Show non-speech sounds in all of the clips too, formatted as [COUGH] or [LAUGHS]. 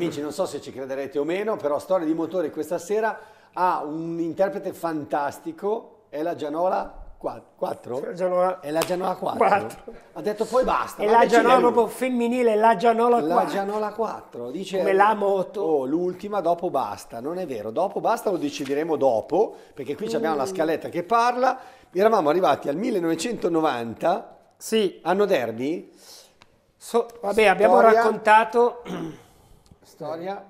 Amici, non so se ci crederete o meno, però Storia di Motore questa sera ha un interprete fantastico, è la Gianola 4? Gianola... È la Gianola 4. 4. Ha detto poi basta. È la Gianola proprio femminile, la Gianola 4. La Gianola 4. Dice, Come la moto. Oh, l'ultima, dopo basta. Non è vero, dopo basta lo decideremo dopo, perché qui mm. abbiamo la mm. scaletta che parla. Eravamo arrivati al 1990. Sì. Anno Derby. So, vabbè, Storia... abbiamo raccontato storia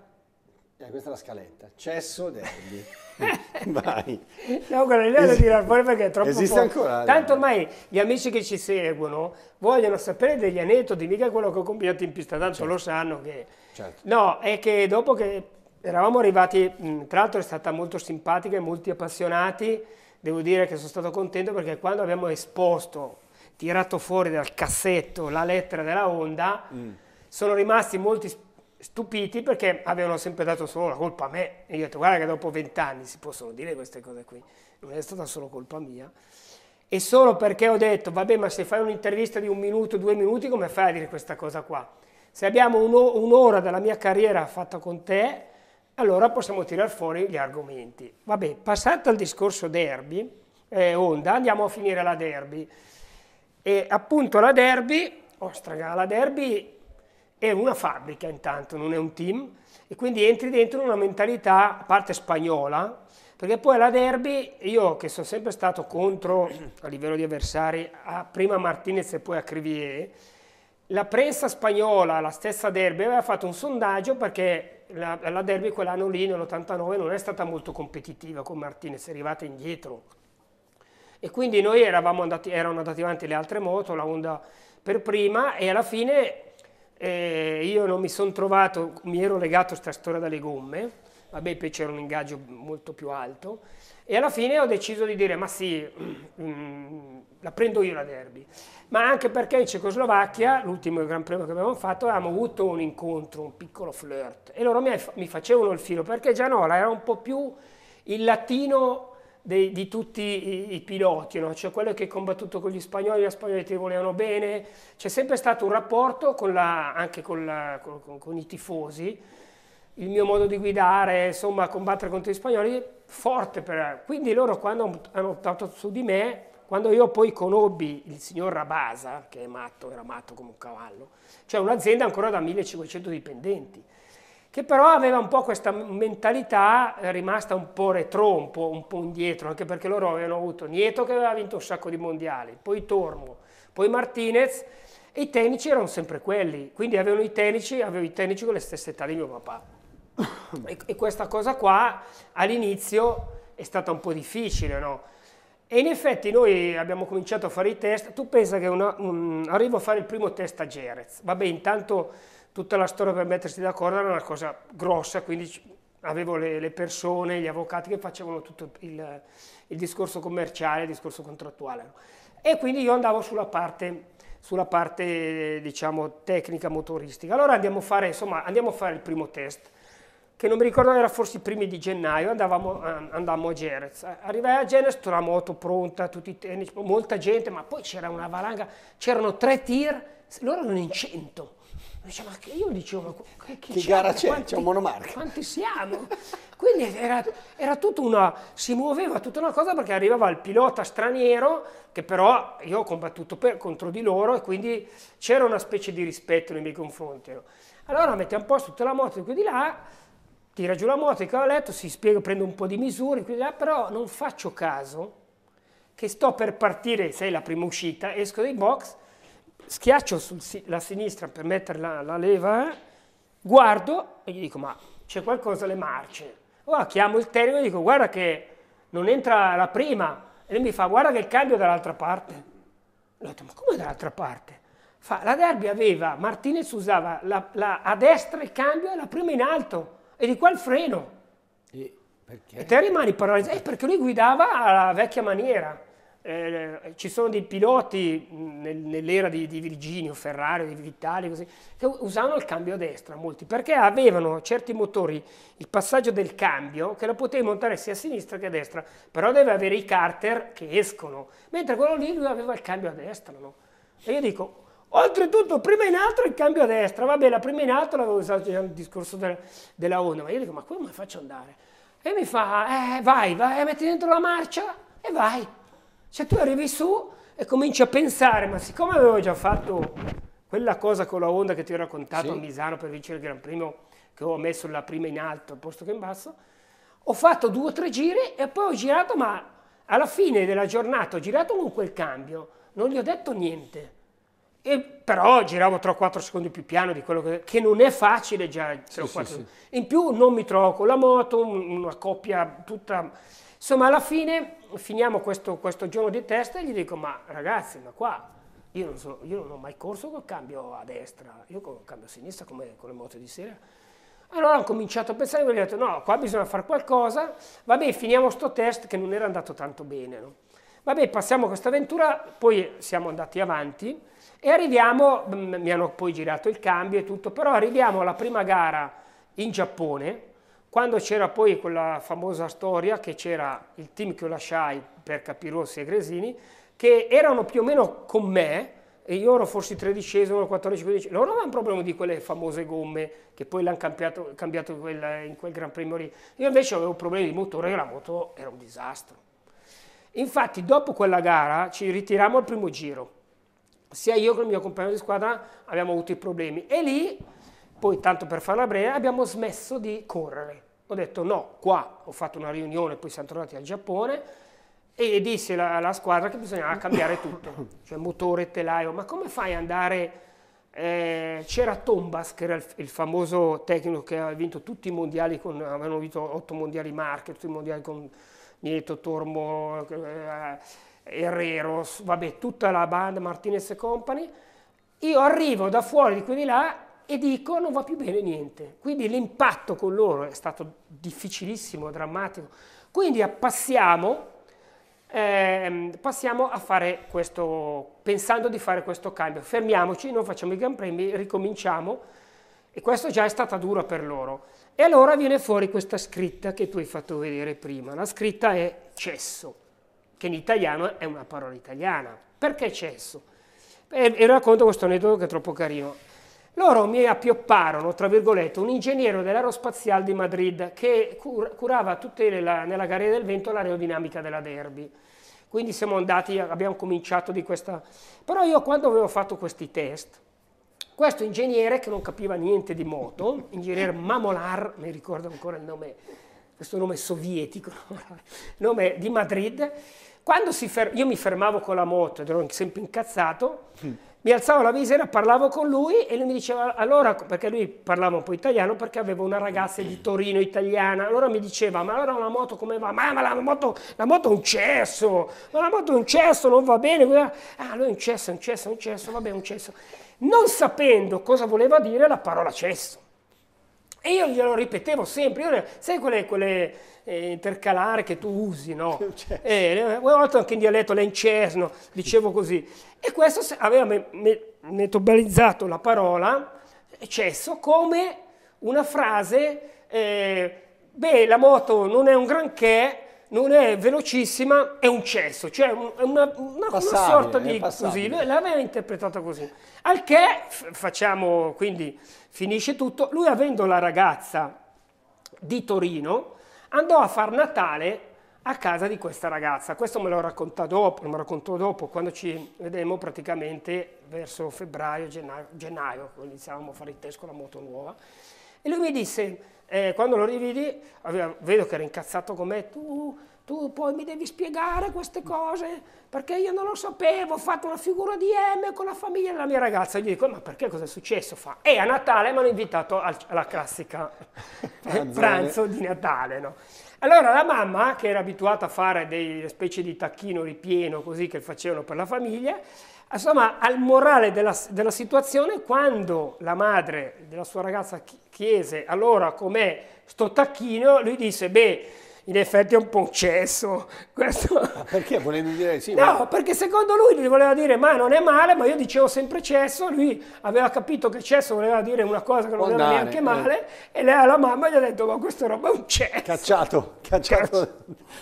eh, questa è la scaletta. Cesso Derby. [LAUGHS] Vai. No, guarda, lei Esiste. tirare fuori perché è troppo Esiste poco. ancora. Tanto ormai gli amici che ci seguono vogliono sapere degli aneddoti, mica quello che ho combinato in pista, tanto certo. lo sanno che... Certo. No, è che dopo che eravamo arrivati, tra l'altro è stata molto simpatica e molti appassionati, devo dire che sono stato contento perché quando abbiamo esposto, tirato fuori dal cassetto la lettera della Honda, mm. sono rimasti molti stupiti perché avevano sempre dato solo la colpa a me. E io ho detto, guarda che dopo vent'anni si possono dire queste cose qui, non è stata solo colpa mia. E solo perché ho detto, vabbè, ma se fai un'intervista di un minuto, due minuti, come fai a dire questa cosa qua? Se abbiamo un'ora della mia carriera fatta con te, allora possiamo tirar fuori gli argomenti. Vabbè, passato al discorso derby, eh, onda, andiamo a finire la derby. E appunto la derby, ostra, la derby è una fabbrica intanto, non è un team, e quindi entri dentro una mentalità, a parte spagnola, perché poi alla derby, io che sono sempre stato contro, a livello di avversari, a prima a Martinez e poi a Crivier, la prensa spagnola, la stessa derby, aveva fatto un sondaggio perché la, la derby quell'anno lì, nell'89, non è stata molto competitiva con Martinez, è arrivata indietro. E quindi noi andati, erano andati avanti le altre moto, la Honda per prima, e alla fine eh, io non mi sono trovato, mi ero legato a sta storia dalle gomme, vabbè poi c'era un ingaggio molto più alto, e alla fine ho deciso di dire ma sì, [CLEARS THROAT] mm, la prendo io la derby, ma anche perché in Cecoslovacchia, l'ultimo Gran Premio che abbiamo fatto, avevamo avuto un incontro, un piccolo flirt, e loro mi, mi facevano il filo, perché Gianola era un po' più il latino dei, di tutti i, i piloti, no? cioè quello che ha combattuto con gli spagnoli, gli spagnoli ti volevano bene, c'è sempre stato un rapporto con la, anche con, la, con, con, i tifosi, il mio modo di guidare, insomma combattere contro gli spagnoli, forte per... Quindi loro quando hanno optato su di me, quando io poi conobbi il signor Rabasa, che è matto, era matto come un cavallo, cioè un'azienda ancora da 1500 dipendenti, che però aveva un po' questa mentalità eh, rimasta un po' retro, un po', un po', indietro, anche perché loro avevano avuto Nieto che aveva vinto un sacco di mondiali, poi Tormo, poi Martinez, e i tecnici erano sempre quelli, quindi avevano i tecnici, avevo i tecnici con le stesse età di mio papà. E, e questa cosa qua all'inizio è stata un po' difficile, no? E in effetti noi abbiamo cominciato a fare i test, tu pensa che una, un, arrivo a fare il primo test a Jerez, vabbè intanto tutta la storia per mettersi d'accordo era una cosa grossa, quindi avevo le, le persone, gli avvocati che facevano tutto il, il, discorso commerciale, il discorso contrattuale. E quindi io andavo sulla parte, sulla parte diciamo, tecnica motoristica. Allora andiamo a, fare, insomma, andiamo a fare il primo test, che non mi ricordo, era forse i primi di gennaio, andavamo, andammo a Jerez. Arrivai a Jerez, la moto pronta, tutti i tennis, molta gente, ma poi c'era una valanga, c'erano tre tir, loro erano in cento Dicevo, ma io dicevo, ma che, che gara c'è? Quanti, c'è un monomarca. Quanti siamo? Quindi era, era tutta una, si muoveva tutta una cosa perché arrivava il pilota straniero, che però io ho combattuto per, contro di loro e quindi c'era una specie di rispetto nei miei confronti. Allora mettiamo a posto tutta la moto di qui di là, tira giù la moto, il cavalletto, si spiega, prende un po' di misure, qui di là, però non faccio caso che sto per partire, sei la prima uscita, esco dai box, schiaccio sulla sinistra per mettere la, la leva, eh, guardo e gli dico ma c'è qualcosa alle marce. Ora oh, chiamo il tecnico e dico guarda che non entra la prima. E lui mi fa guarda che il cambio è dall'altra parte. Ho detto ma come dall'altra parte? Fa, la derby aveva, Martinez usava la, la, a destra il cambio e la prima in alto e di qua il freno. E, e te rimani paralizzato, eh, perché lui guidava alla vecchia maniera eh, ci sono dei piloti nel, nell'era di, di, Virginio, Ferrari, di Vitali, così, che usavano il cambio a destra, molti, perché avevano certi motori il passaggio del cambio che lo potevi montare sia a sinistra che a destra, però deve avere i carter che escono, mentre quello lì lui aveva il cambio a destra. No? E io dico, Oltretutto, prima in alto il cambio a destra, vabbè, la prima in alto l'avevo usato nel discorso della, della onda, ma io dico, ma come faccio ad andare? E mi fa, eh, vai, vai, eh, metti dentro la marcia e vai. Cioè tu arrivi su e cominci a pensare, ma siccome avevo già fatto quella cosa con la Honda che ti ho raccontato sì. a Misano per vincere il Gran Premio, che ho messo la prima in alto al posto che in basso, ho fatto due o tre giri e poi ho girato, ma alla fine della giornata ho girato con quel cambio, non gli ho detto niente. E però giravo 3-4 secondi più piano di quello che, che non è facile già. Sì, sì, sì. In più non mi trovo con la moto, una coppia tutta Insomma, alla fine finiamo questo, questo giorno di test e gli dico, ma ragazzi, ma qua io non, so, io non ho mai corso col cambio a destra, io col cambio a sinistra come con le moto di sera. Allora ho cominciato a pensare, e ho detto no, qua bisogna fare qualcosa, vabbè finiamo questo test che non era andato tanto bene. No? Vabbè passiamo questa avventura, poi siamo andati avanti e arriviamo, mi hanno poi girato il cambio e tutto, però arriviamo alla prima gara in Giappone, quando c'era poi quella famosa storia che c'era il team che io lasciai per Capirossi e Gresini, che erano più o meno con me, e io ero forse il tredicesimo, il quattordicesimo, loro avevano un problema di quelle famose gomme che poi l'hanno cambiato, cambiato in, quel, in quel Gran Premio lì. Io invece avevo problemi di motore la moto era un disastro. Infatti dopo quella gara ci ritiriamo al primo giro, sia io che il mio compagno di squadra abbiamo avuto i problemi e lì poi, tanto per farla breve, abbiamo smesso di correre. Ho detto no, qua ho fatto una riunione, poi siamo tornati al Giappone e disse alla, squadra che bisognava cambiare tutto, [LAUGHS] cioè motore, telaio, ma come fai ad andare... Eh, c'era Tombas, che era il, il, famoso tecnico che aveva vinto tutti i mondiali, con, avevano vinto otto mondiali marche, tutti i mondiali con Nieto, Tormo, eh, Herreros, vabbè, tutta la banda Martinez e Company. Io arrivo da fuori di qui di là e dico non va più bene niente. Quindi l'impatto con loro è stato difficilissimo, drammatico. Quindi passiamo, eh, passiamo a fare questo, pensando di fare questo cambio. Fermiamoci, non facciamo i Gran Premi, ricominciamo e questo già è stata dura per loro. E allora viene fuori questa scritta che tu hai fatto vedere prima. La scritta è cesso, che in italiano è una parola italiana. Perché cesso? E, e racconto questo aneddoto che è troppo carino loro mi appiopparono, tra virgolette, un ingegnere dell'aerospaziale di Madrid che cur curava tutte nella, nella carriera del vento l'aerodinamica della Derby. Quindi siamo andati, abbiamo cominciato di questa... Però io quando avevo fatto questi test, questo ingegnere che non capiva niente di moto, ingegnere Mamolar, mi ricordo ancora il nome, questo nome sovietico, [LAUGHS] nome di Madrid, quando si io mi fermavo con la moto ed ero sempre incazzato, mm mi alzavo la visera, parlavo con lui e lui mi diceva, allora, perché lui parlava un po' italiano, perché aveva una ragazza di Torino italiana, allora mi diceva, ma allora la moto come va? Ma, ma la, moto, la, moto, è un cesso, ma la moto è un cesso, non va bene, ah, lui è un cesso, è un cesso, è un cesso, vabbè, un cesso. Non sapendo cosa voleva dire la parola cesso. E io glielo ripetevo sempre, io, sai quelle, quelle eh, intercalare che tu usi, no? [LAUGHS] Certo. Eh, una volta anche in dialetto l'encesno, dicevo così. E questo aveva metabolizzato la parola eccesso come una frase, eh, beh la moto non è un granché, non è velocissima, è un cesso, cioè è una, una, una sorta di così, l'aveva interpretata così. Al che facciamo, quindi finisce tutto, lui avendo la ragazza di Torino, andò a far Natale a casa di questa ragazza. Questo me lo racconta dopo, me lo raccontò dopo, quando ci vedemmo praticamente verso febbraio, gennaio, gennaio iniziavamo a fare il test con la moto nuova. E lui mi disse, e quando lo rividi, aveva, vedo che era incazzato con me, tu, tu poi mi devi spiegare queste cose, perché io non lo sapevo, ho fatto una figura di M con la famiglia della mia ragazza. Gli dico, ma perché cosa è successo? Fa, e a Natale mi hanno invitato al, alla classica [LAUGHS] eh, pranzo di Natale, no? Allora la mamma, che era abituata a fare delle specie di tacchino ripieno così che facevano per la famiglia, Insomma, al morale della, della situazione, quando la madre della sua ragazza chiese allora com'è sto tacchino, lui disse, beh, in effetti è un po' un cesso. [LAUGHS] Questo... Ah, perché volendo dire sì? No, ma... perché secondo lui gli voleva dire ma non è male, ma io dicevo sempre cesso, lui aveva capito che cesso voleva dire una cosa che non Ondane, era neanche eh. male eh. e lei alla mamma gli ha detto ma questa roba è un cesso. Cacciato, [LAUGHS] cacciato.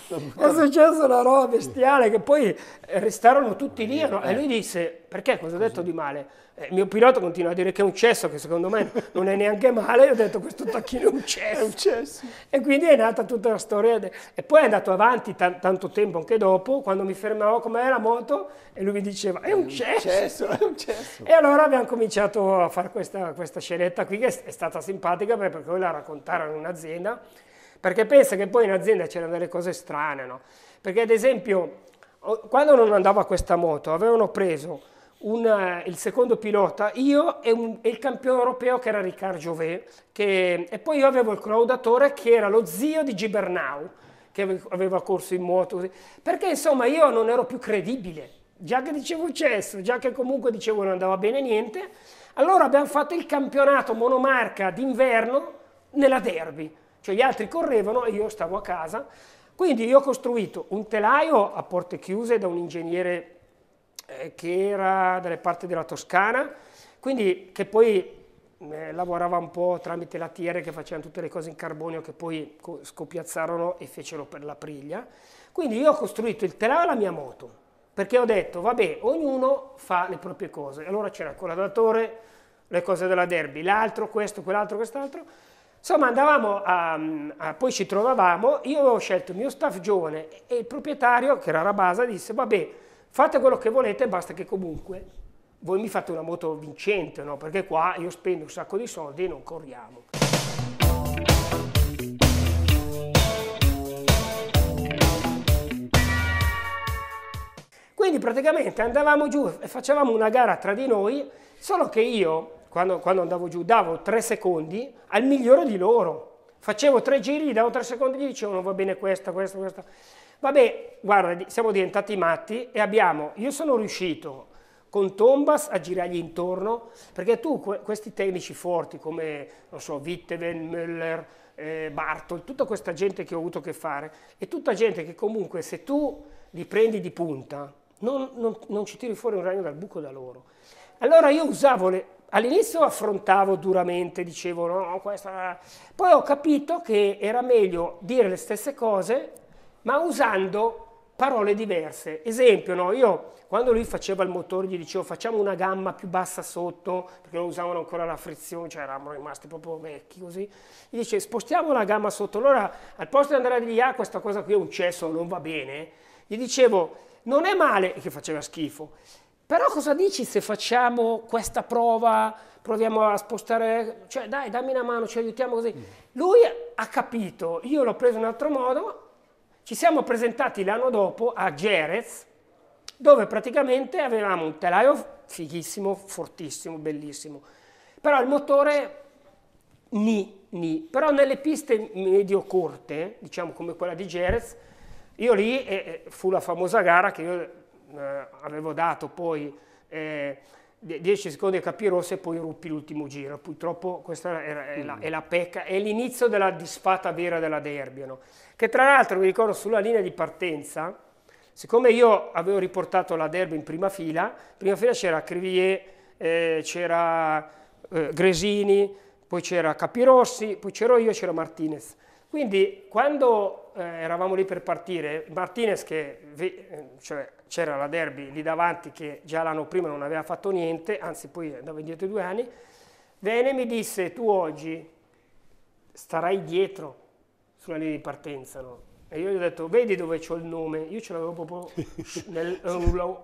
Cacci... è successo una roba bestiale che poi restarono tutti lì e eh. lui disse perché cosa ho detto Così. di male? Eh, il mio pilota continua a dire che è un cesso, che secondo me non è neanche male, io ho detto questo tacchino è un cesso. è un cesso. E quindi è nata tutta la storia. De... E poi è andato avanti tanto tempo anche dopo, quando mi fermavo com'è la moto e lui mi diceva è un cesso. È un cesso, è un cesso. E allora abbiamo cominciato a fare questa, questa scenetta qui che è stata simpatica perché poi la raccontarono in un'azienda, perché pensa che poi in azienda c'erano delle cose strane, no? Perché ad esempio quando non andava questa moto avevano preso un, eh, il secondo pilota, io e, un, e, il campione europeo che era Riccardo Jovet, che, e poi io avevo il collaudatore che era lo zio di Gibernau, che aveva corso in moto, così. perché insomma io non ero più credibile, già che dicevo cesso, già che comunque dicevo non andava bene niente, allora abbiamo fatto il campionato monomarca d'inverno nella derby, cioè gli altri correvano e io stavo a casa, quindi io ho costruito un telaio a porte chiuse da un ingegnere eh, che era dalle parti della Toscana, quindi che poi eh, lavorava un po' tramite la Tiere che facevano tutte le cose in carbonio che poi scopiazzarono e fecero per la priglia. Quindi io ho costruito il telà alla mia moto, perché ho detto, vabbè, ognuno fa le proprie cose. Allora c'era il colladatore, le cose della derby, l'altro, questo, quell'altro, quest'altro. Insomma, andavamo a, a, poi ci trovavamo, io avevo scelto il mio staff giovane e il proprietario, che era Rabasa, disse, vabbè, Fate quello che volete, basta che comunque voi mi fate una moto vincente, no? perché qua io spendo un sacco di soldi e non corriamo. Quindi praticamente andavamo giù e facevamo una gara tra di noi, solo che io, quando, quando andavo giù, davo tre secondi al migliore di loro. Facevo tre giri, gli davo tre secondi, gli dicevo non va bene questa, questa, questa. Vabbè, guarda, siamo diventati matti e abbiamo, io sono riuscito con Tombas a girargli intorno, perché tu questi tecnici forti come, non so, Witteven, Müller, eh, Bartol, tutta questa gente che ho avuto a che fare, è tutta gente che comunque se tu li prendi di punta, non, non, non ci tiri fuori un ragno dal buco da loro. Allora io usavo le, all'inizio affrontavo duramente, dicevo no, questa... Poi ho capito che era meglio dire le stesse cose ma usando parole diverse. Esempio, no? io quando lui faceva il motore gli dicevo facciamo una gamma più bassa sotto, perché non usavano ancora la frizione, cioè eravamo rimasti proprio vecchi così, gli dice spostiamo la gamma sotto. Allora al posto di andare a dire ah questa cosa qui è un cesso, non va bene, gli dicevo non è male, che faceva schifo, però cosa dici se facciamo questa prova, proviamo a spostare, cioè dai dammi una mano, ci aiutiamo così. Mm. Lui ha capito, io l'ho preso in un altro modo, ci siamo presentati l'anno dopo a Jerez, dove praticamente avevamo un telaio fighissimo, fortissimo, bellissimo, però il motore ni, ni. Però nelle piste medio-corte, diciamo come quella di Jerez, io lì eh, eh, fu la famosa gara che io eh, avevo dato poi... Eh, 10 secondi a Capirosso e poi ruppi l'ultimo giro. Purtroppo questa è, la, mm. è la, pecca, è l'inizio della disfatta vera della Derbiano, che tra l'altro vi ricordo sulla linea di partenza, siccome io avevo riportato la Derby in prima fila, in prima fila c'era Crivier, eh, c'era eh, Gresini, poi c'era Capirossi, poi c'ero io e c'era Martinez. Quindi quando eh, eravamo lì per partire, Martinez che eh, cioè, c'era cioè, la derby lì davanti che già l'anno prima non aveva fatto niente, anzi poi andava indietro due anni, venne e mi disse tu oggi starai dietro sulla linea di partenza. No? E io gli ho detto vedi dove c'ho il nome, io ce l'avevo proprio [LAUGHS] nel rullo.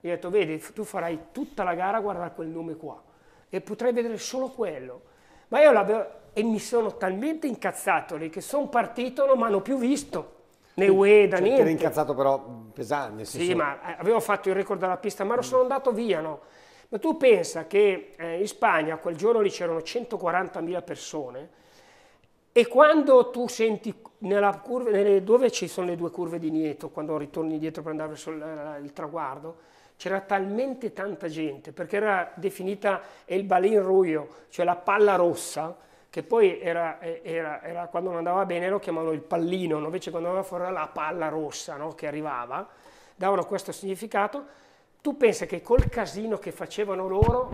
Gli ho detto vedi tu farai tutta la gara a guardare quel nome qua e potrai vedere solo quello. Ma io l'avevo e mi sono talmente incazzato lì che sono partito, non mi hanno più visto. Né Ueda, cioè, niente. Ti incazzato però pesante. Sì, ma eh, avevo fatto il record della pista, ma lo sono andato via, no? Ma tu pensa che eh, in Spagna quel giorno lì c'erano 140.000 persone e quando tu senti curva, nelle, dove ci sono le due curve di Nieto, quando ritorni dietro per andare verso il, eh, il traguardo, c'era talmente tanta gente perché era definita il balin ruio, cioè la palla rossa, che poi era, eh, era, era, quando non andava bene lo chiamavano il pallino, invece quando andava fuori la palla rossa no? che arrivava, davano questo significato. Tu pensi che col casino che facevano loro,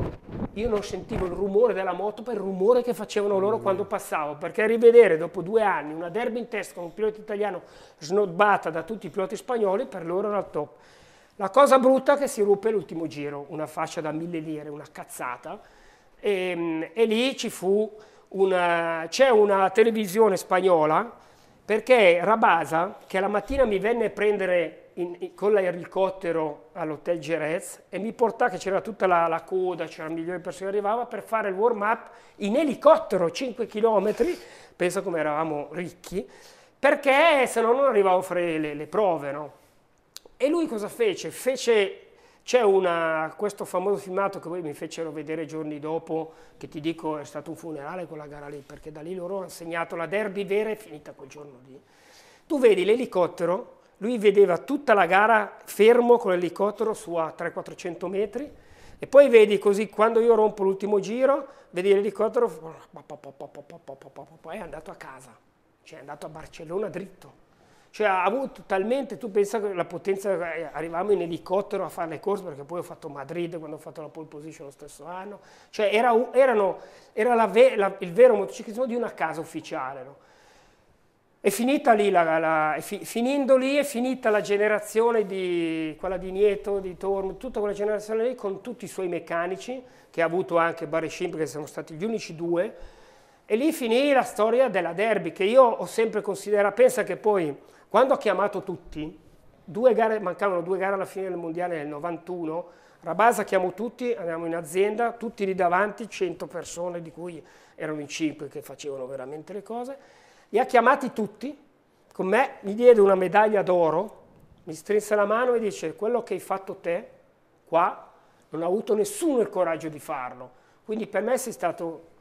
io non sentivo il rumore della moto per il rumore che facevano loro mm. quando passavo, perché rivedere dopo due anni una derby in testa con un pilota italiano snobbata da tutti i piloti spagnoli, per loro era il top. La cosa brutta è che si ruppe l'ultimo giro, una fascia da mille lire, una cazzata, e, ehm, e lì ci fu una, c'è una televisione spagnola perché Rabasa, che la mattina mi venne a prendere in, in, con l'elicottero all'hotel Jerez e mi portò, che c'era tutta la, la coda, c'erano milioni di persone che arrivava per fare il warm up in elicottero, 5 km, pensa come eravamo ricchi, perché se no non arrivavo a fare le, le prove, no? E lui cosa fece? Fece c'è questo famoso filmato che poi mi fecero vedere giorni dopo, che ti dico è stato un funerale quella gara lì, perché da lì loro hanno segnato la derby vera e finita quel giorno lì. Tu vedi l'elicottero, lui vedeva tutta la gara fermo con l'elicottero su a 300-400 metri, e poi vedi così, quando io rompo l'ultimo giro, vedi l'elicottero, poi è andato a casa, cioè è andato a Barcellona dritto. Cioè ha avuto talmente, tu pensa che la potenza, eh, arrivavamo in elicottero a fare le corse perché poi ho fatto Madrid quando ho fatto la pole position lo stesso anno, cioè era, erano, era la ve, la, il vero motociclismo di una casa ufficiale. No? È finita lì, la, la, è fi, finendo lì è finita la generazione di quella di Nieto, di Tormo, tutta quella generazione lì con tutti i suoi meccanici, che ha avuto anche Barry Barescin che sono stati gli unici due, e lì finì la storia della derby che io ho sempre considerato, pensa che poi quando ha chiamato tutti, due gare, mancavano due gare alla fine del mondiale nel 91, Rabasa chiamò tutti, andiamo in azienda, tutti lì davanti, 100 persone di cui erano in 5 che facevano veramente le cose, li ha chiamati tutti, con me mi diede una medaglia d'oro, mi strinse la mano e dice quello che hai fatto te qua non ha avuto nessuno il coraggio di farlo, quindi per me sei stato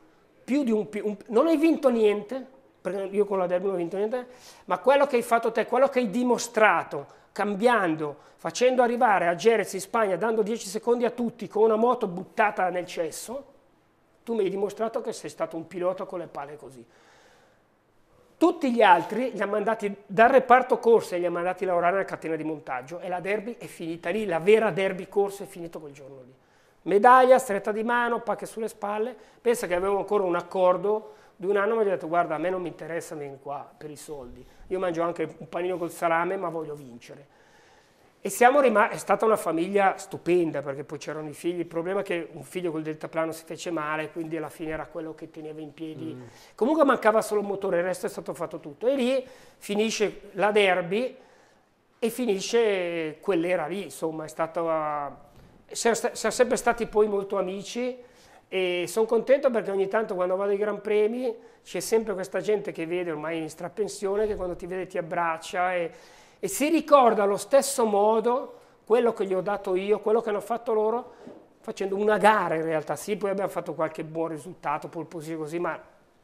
più di un, un non hai vinto niente, io con la derby non ho vinto niente, ma quello che hai fatto te, quello che hai dimostrato, cambiando, facendo arrivare a Jerez in Spagna, dando 10 secondi a tutti con una moto buttata nel cesso, tu mi hai dimostrato che sei stato un pilota con le palle così. Tutti gli altri li ha mandati dal reparto corse, li ha mandati a lavorare nella catena di montaggio e la derby è finita lì, la vera derby corsa è finita quel giorno lì. Medaglia, stretta di mano, pacche sulle spalle, pensa che avevo ancora un accordo di un anno mi ha detto guarda a me non mi interessa venire qua per i soldi, io mangio anche un panino col salame ma voglio vincere. E siamo rimasti, è stata una famiglia stupenda perché poi c'erano i figli, il problema è che un figlio col deltaplano si fece male, quindi alla fine era quello che teneva in piedi. Mm. Comunque mancava solo il motore, il resto è stato fatto tutto. E lì finisce la derby e finisce quell'era lì, insomma, è stata... Eh, siamo sempre stati poi molto amici e sono contento perché ogni tanto quando vado ai Gran Premi c'è sempre questa gente che vede ormai in strapensione che quando ti vede ti abbraccia e, e si ricorda allo stesso modo quello che gli ho dato io, quello che hanno fatto loro facendo una gara in realtà, sì poi abbiamo fatto qualche buon risultato, pol così, ma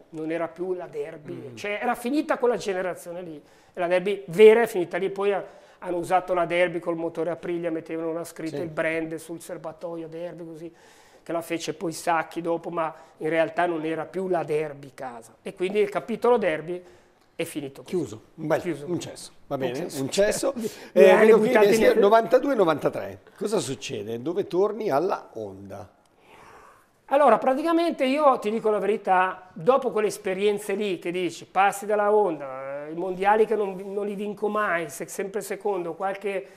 non era più la derby, mm. cioè era finita quella generazione lì, la derby vera è finita lì, poi hanno usato la derby col motore Aprilia, mettevano una scritta, sì. il brand sul serbatoio derby così, che la fece poi Sacchi dopo, ma in realtà non era più la derby casa. E quindi il capitolo derby è finito. Chiuso, un, bel, Chiuso. un cesso, va bene, un cesso. Un cesso. [LAUGHS] eh, eh, 92-93, cosa succede? Dove torni alla Honda? Allora, praticamente io ti dico la verità, dopo quelle esperienze lì che dici, passi dalla Honda, eh, i mondiali che non, non li vinco mai, sempre secondo, qualche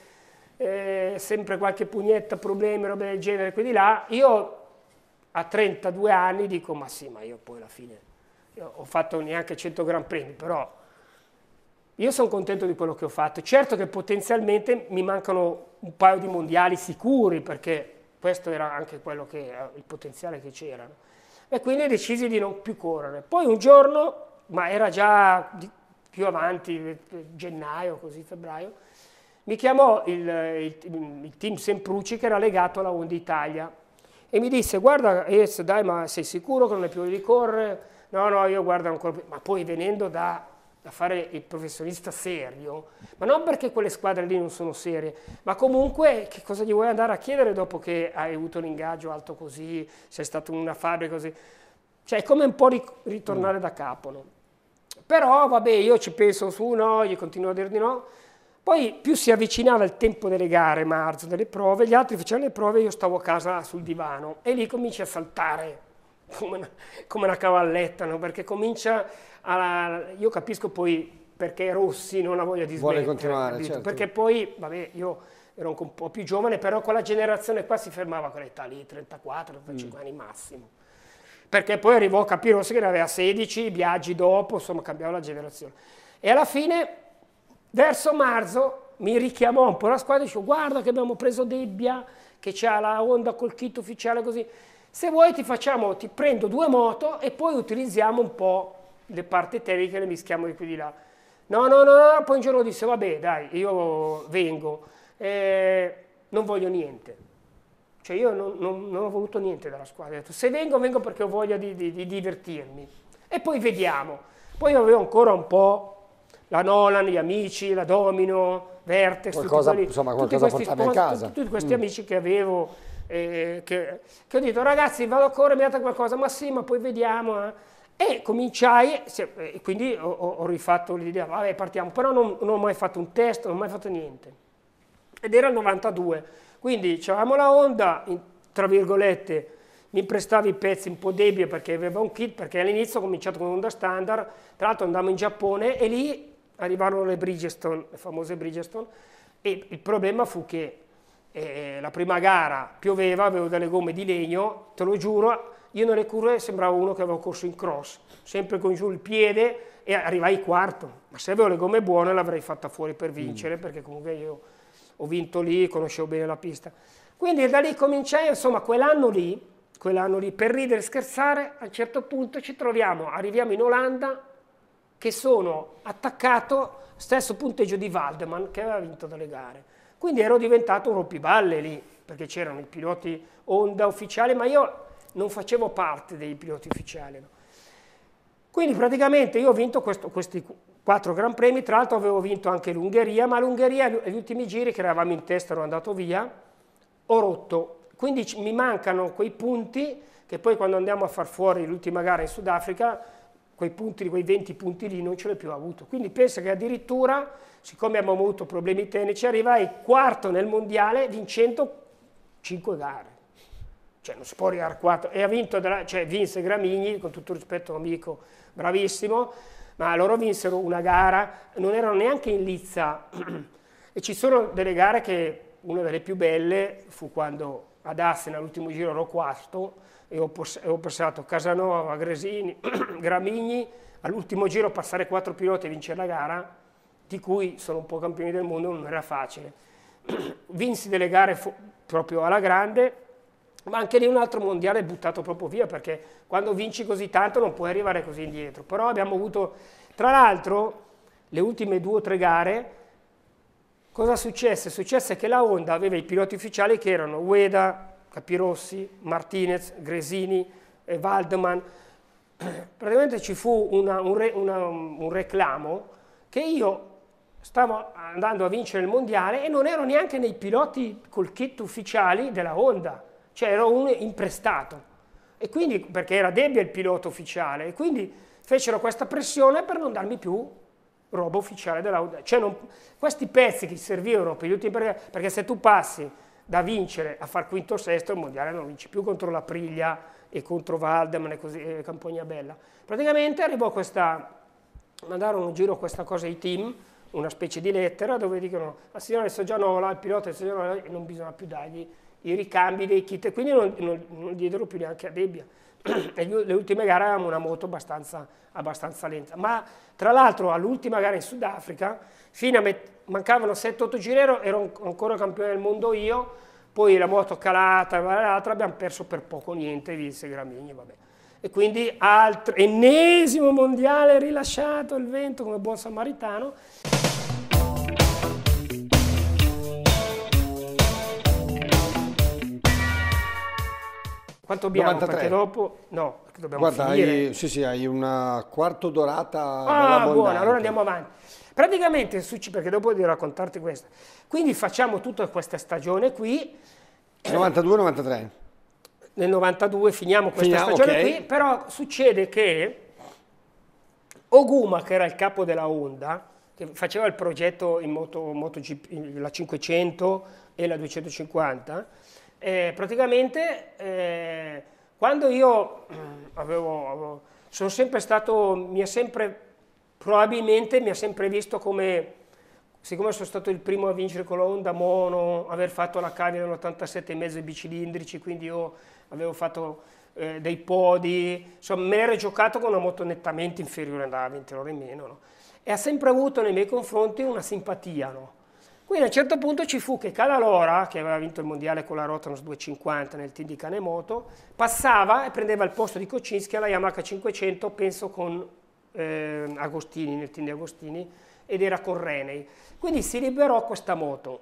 eh, sempre qualche pugnetta, problemi, roba del genere, qui di là. Io a 32 anni dico, ma sì, ma io poi alla fine ho fatto neanche 100 Gran Premi, però io sono contento di quello che ho fatto. Certo che potenzialmente mi mancano un paio di mondiali sicuri, perché questo era anche quello che, eh, il potenziale che c'era. E quindi decisi di non più correre. Poi un giorno, ma era già più avanti, eh, gennaio, così febbraio, mi chiamò il, il, il team Semprucci che era legato alla Honda Italia e mi disse guarda yes, dai ma sei sicuro che non è più di correre? No, no, io guardo ancora più. Ma poi venendo da, da fare il professionista serio, ma non perché quelle squadre lì non sono serie, ma comunque che cosa gli vuoi andare a chiedere dopo che hai avuto un ingaggio alto così, sei stato in una fabbrica così? Cioè è come un po' ritornare mm. da capo, no? Però vabbè, io ci penso su, no, gli continuo a dire di no. Poi più si avvicinava il tempo delle gare, marzo, delle prove, gli altri facevano le prove io stavo a casa sul divano e lì cominci a saltare come una, come una cavalletta, no? perché comincia a... Io capisco poi perché Rossi non ha voglia di smettere. Vuole continuare, certo. Perché poi, vabbè, io ero un po' più giovane, però quella generazione qua si fermava con l'età lì, 34, 35 mm. anni massimo. Perché poi arrivò a capire Rossi che ne aveva 16, Biaggi dopo, insomma cambiava la generazione. E alla fine Verso marzo mi richiamò un po' la squadra e dice guarda che abbiamo preso Debbia, che c'ha la Honda col kit ufficiale così. Se vuoi ti facciamo, ti prendo due moto e poi utilizziamo un po' le parti tecniche, le mischiamo di qui di là. No, no, no, no, poi un giorno disse vabbè dai, io vengo, eh, non voglio niente. Cioè io non, non, non, ho voluto niente dalla squadra, ho detto se vengo vengo perché ho voglia di, di, di divertirmi. E poi vediamo. Poi avevo ancora un po' la Nolan, gli amici, la Domino, Vertex, qualcosa, tutti, insomma, tutti questi, casa. Tutti questi mm. amici che avevo, eh, che, che, ho detto ragazzi vado a correre, mi date qualcosa, ma sì, ma poi vediamo. Eh. E cominciai, e quindi ho, ho rifatto l'idea, vabbè partiamo, però non, non, ho mai fatto un test, non ho mai fatto niente. Ed era il 92, quindi avevamo la Honda, in, tra virgolette, mi prestavi i pezzi un po' debili perché aveva un kit, perché all'inizio ho cominciato con Honda standard, tra l'altro andavamo in Giappone e lì arrivarono le Bridgestone, le famose Bridgestone, e il problema fu che eh, la prima gara pioveva, avevo delle gomme di legno, te lo giuro, io nelle curve sembravo uno che aveva corso in cross, sempre con giù il piede e arrivai quarto, ma se avevo le gomme buone l'avrei fatta fuori per vincere, mm. perché comunque io ho vinto lì, conoscevo bene la pista. Quindi da lì cominciai, insomma, quell'anno lì, quell'anno lì, per ridere e scherzare, a un certo punto ci troviamo, arriviamo in Olanda, che sono attaccato stesso punteggio di Valdeman che aveva vinto delle gare. Quindi ero diventato un rompiballe lì, perché c'erano i piloti Honda ufficiali, ma io non facevo parte dei piloti ufficiali. No. Quindi praticamente io ho vinto questo, questi quattro Gran Premi, tra l'altro avevo vinto anche l'Ungheria, ma l'Ungheria negli ultimi giri che eravamo in testa ero andato via, ho rotto. Quindi mi mancano quei punti che poi quando andiamo a far fuori l'ultima gara in Sudafrica quei punti, quei 20 punti lì non ce l'ho più avuto. Quindi pensa che addirittura, siccome abbiamo avuto problemi tecnici, arrivai quarto nel mondiale vincendo 5 gare. Cioè non si può arrivare a quarto. E ha vinto, della, cioè vinse Gramigni, con tutto il rispetto un amico bravissimo, ma loro vinsero una gara, non erano neanche in lizza. e ci sono delle gare che, una delle più belle fu quando ad Assen all'ultimo giro ero quarto, e ho, ho passato Casanova, Gresini, [CLEARS THROAT] Gramigni, all'ultimo giro passare quattro piloti e vincere la gara, di cui sono un po' campioni del mondo, non era facile. [CLEARS THROAT] Vinsi delle gare proprio alla grande, ma anche lì un altro mondiale buttato proprio via, perché quando vinci così tanto non puoi arrivare così indietro. Però abbiamo avuto, tra l'altro, le ultime due o tre gare, cosa successe? Successe che la Honda aveva i piloti ufficiali che erano Ueda, Capirossi, Martinez, Gresini, eh, Waldeman. [CLEARS THROAT] Praticamente ci fu una, un, re, una, un reclamo che io stavo andando a vincere il mondiale e non ero neanche nei piloti col kit ufficiali della Honda, cioè ero un imprestato. E quindi, perché era Debbie il pilota ufficiale, e quindi fecero questa pressione per non darmi più roba ufficiale della Honda. Cioè non, questi pezzi che servivano per gli ultimi perché, perché se tu passi da vincere a far quinto o sesto il mondiale non vince più contro la Priglia e contro Valdeman e, così, e Campagnabella. Praticamente arrivò questa, mandarono in giro questa cosa ai team, una specie di lettera dove dicono al signore Soggianola, al pilota Soggianola non bisogna più dargli i ricambi dei kit, quindi non, non, non diedero più neanche a Debbia. [CLEARS THROAT] le ultime gare avevamo una moto abbastanza, abbastanza lenta. Ma tra l'altro all'ultima gara in Sudafrica, fino a mancavano 7-8 giri, ero ancora campione del mondo io, poi la moto calata, l'altra, abbiamo perso per poco niente, vinse Gramigni, vabbè. E quindi altro, ennesimo mondiale rilasciato il vento come buon samaritano. Quanto abbiamo? 93. Perché dopo... No, dobbiamo Guarda, finire. Hai, sì, sì, hai una quarto dorata Ah, buona, allora andiamo avanti. Praticamente, perché dopo devo raccontarti questo. Quindi facciamo tutta questa stagione qui. 92-93. Nel 92 finiamo questa finiamo, stagione okay. qui, però succede che Oguma, che era il capo della Honda, che faceva il progetto in moto, MotoGP, la 500 e la 250, eh, praticamente eh, quando io eh, avevo, avevo, sono sempre stato, mi ha sempre, probabilmente mi ha sempre visto come, siccome sono stato il primo a vincere con la Honda Mono, aver fatto la cavia nell'87,5 bicilindrici, quindi io avevo fatto eh, dei podi, insomma me l'ero giocato con una moto nettamente inferiore, andava 20 ore in meno, no? e ha sempre avuto nei miei confronti una simpatia, no? Quindi a un certo punto ci fu che Calalora, che aveva vinto il mondiale con la Rotanos 250 nel team di Canemoto, passava e prendeva il posto di Kocinski alla Yamaha 500, penso con eh, Agostini, nel team di Agostini, ed era con Renei. Quindi si liberò questa moto.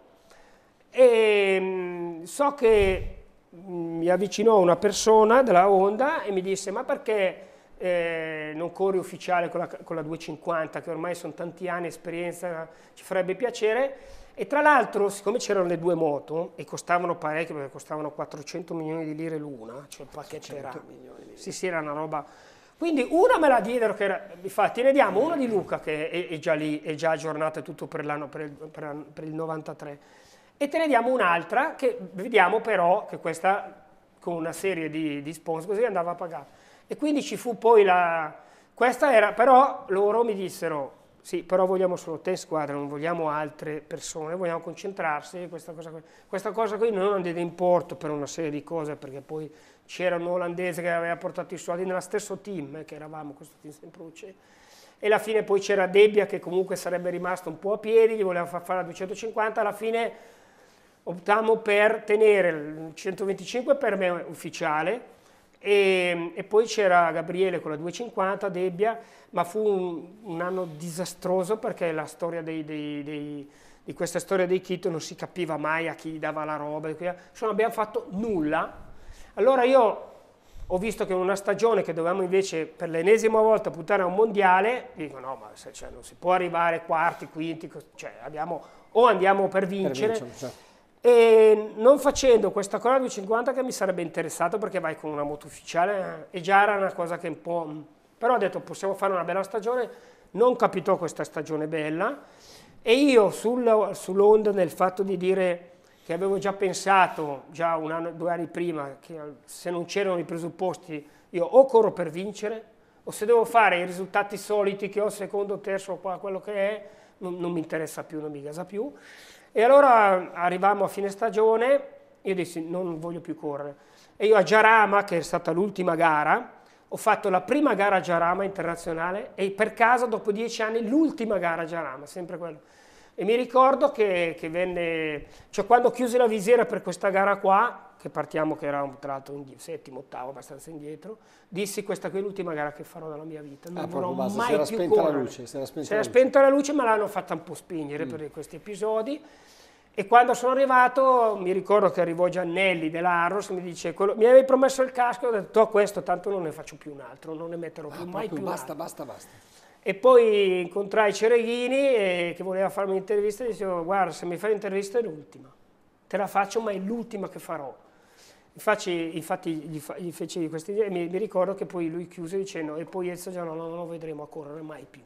E, ehm, so che mm, mi avvicinò una persona della Honda e mi disse ma perché eh, non corri ufficiale con la, con la 250 che ormai sono tanti anni di esperienza, ci farebbe piacere e tra l'altro, siccome c'erano le due moto e costavano parecchio, perché costavano 400 milioni di lire l'una, cioè il pacchetto era... Milioni di lire. Sì, sì, era una roba... Quindi una me la diedero, che era, te ne diamo una di Luca che è, è già lì, è già aggiornata e tutto per l'anno, per, per, per il 93, e te ne diamo un'altra che vediamo però che questa con una serie di, di sponsor così andava a pagare. E quindi ci fu poi la... Questa era, però loro mi dissero, sì, però vogliamo solo te in squadra, non vogliamo altre persone, vogliamo concentrarsi. Questa cosa, qui, questa cosa qui non andava in porto per una serie di cose, perché poi c'era un olandese che aveva portato i soldi nello stesso team, eh, che eravamo, questo team Semprucci, e alla fine poi c'era Debbia che comunque sarebbe rimasto un po' a piedi, gli voleva far fare la 250, alla fine optammo per tenere il 125 per me ufficiale, e, e poi c'era Gabriele con la 250, Debbia, ma fu un, un anno disastroso perché la storia dei, dei, dei di questa storia dei kit non si capiva mai a chi dava la roba, insomma cioè, non abbiamo fatto nulla. Allora io ho visto che in una stagione che dovevamo invece per l'ennesima volta puntare a un mondiale, dico no, ma se, cioè, non si può arrivare quarti, quinti, cioè, abbiamo, o andiamo per vincere. Per vincere certo. E non facendo questa cosa 250 che mi sarebbe interessato perché vai con una moto ufficiale eh, e già era una cosa che un po'... Mm, però ho detto possiamo fare una bella stagione, non capitò questa stagione bella e io sul, sull'onda nel fatto di dire che avevo già pensato già un anno, due anni prima che se non c'erano i presupposti io o corro per vincere o se devo fare i risultati soliti che ho secondo, terzo, quello che è, non, non mi interessa più, non mi gasa più e allora arrivavamo a fine stagione, io dissi non voglio più correre. E io a Jarama, che è stata l'ultima gara, ho fatto la prima gara a Giarama internazionale e per caso dopo dieci anni l'ultima gara a Giarama, sempre quello. E mi ricordo che, che venne, cioè quando chiuse la visiera per questa gara qua, che partiamo che era un, tra l'altro settimo, ottavo, abbastanza indietro, dissi questa qui è l'ultima gara che farò nella mia vita, non ah, vorrò basta, mai più spenta correre. La luce, si era spenta, si era la, spenta luce. la luce ma l'hanno fatta un po' spingere mm. per questi episodi e quando sono arrivato mi ricordo che arrivò Giannelli dell'Arros mi dice quello, mi avevi promesso il casco ho detto questo tanto non ne faccio più un altro non ne metterò ah, più ah, mai più basta, basta basta basta e poi incontrai Cereghini eh, che voleva farmi un'intervista e dicevo guarda se mi fai un'intervista è l'ultima, te la faccio ma è l'ultima che farò. Infatti, infatti gli, fa, gli, feci queste idee e mi, mi, ricordo che poi lui chiuse dicendo e poi Ezio già no, non lo vedremo a correre mai più.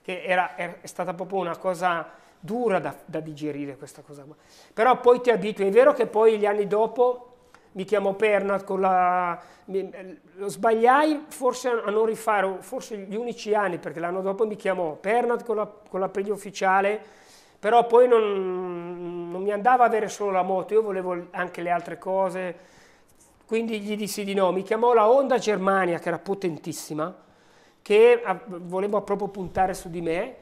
Che era, era, è stata proprio una cosa dura da, da digerire questa cosa. Però poi ti abitui, è vero che poi gli anni dopo mi chiamo Pernat, con la... lo sbagliai forse a non rifare, forse gli unici anni, perché l'anno dopo mi chiamò Pernat con, la, con ufficiale, però poi non, non mi andava a avere solo la moto, io volevo anche le altre cose, quindi gli dissi di no. Mi chiamò la Honda Germania, che era potentissima, che voleva proprio puntare su di me,